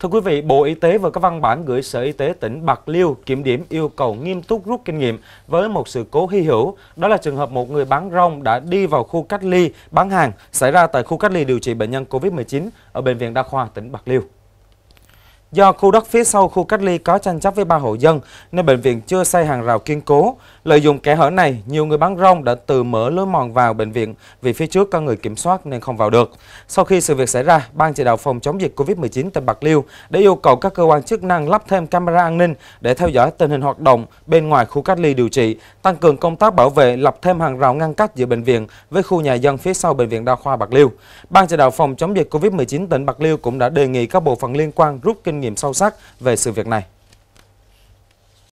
Thưa quý vị, Bộ Y tế vừa có văn bản gửi Sở Y tế tỉnh Bạc Liêu kiểm điểm yêu cầu nghiêm túc rút kinh nghiệm với một sự cố hy hữu. Đó là trường hợp một người bán rong đã đi vào khu cách ly bán hàng xảy ra tại khu cách ly điều trị bệnh nhân COVID-19 ở Bệnh viện Đa khoa tỉnh Bạc Liêu. Do khu đất phía sau khu cách ly có tranh chấp với ba hộ dân nên bệnh viện chưa xây hàng rào kiên cố. Lợi dụng kẽ hở này, nhiều người bán rong đã từ mở lối mòn vào bệnh viện vì phía trước có người kiểm soát nên không vào được. Sau khi sự việc xảy ra, Ban chỉ đạo phòng chống dịch Covid-19 tỉnh Bạc Liêu đã yêu cầu các cơ quan chức năng lắp thêm camera an ninh để theo dõi tình hình hoạt động bên ngoài khu cách ly điều trị, tăng cường công tác bảo vệ, lập thêm hàng rào ngăn cách giữa bệnh viện với khu nhà dân phía sau bệnh viện đa khoa Bạc Liêu. Ban chỉ đạo phòng chống dịch Covid-19 tỉnh Bạc Liêu cũng đã đề nghị các bộ phận liên quan rút kinh kinh nghiệm sâu sắc về sự việc này.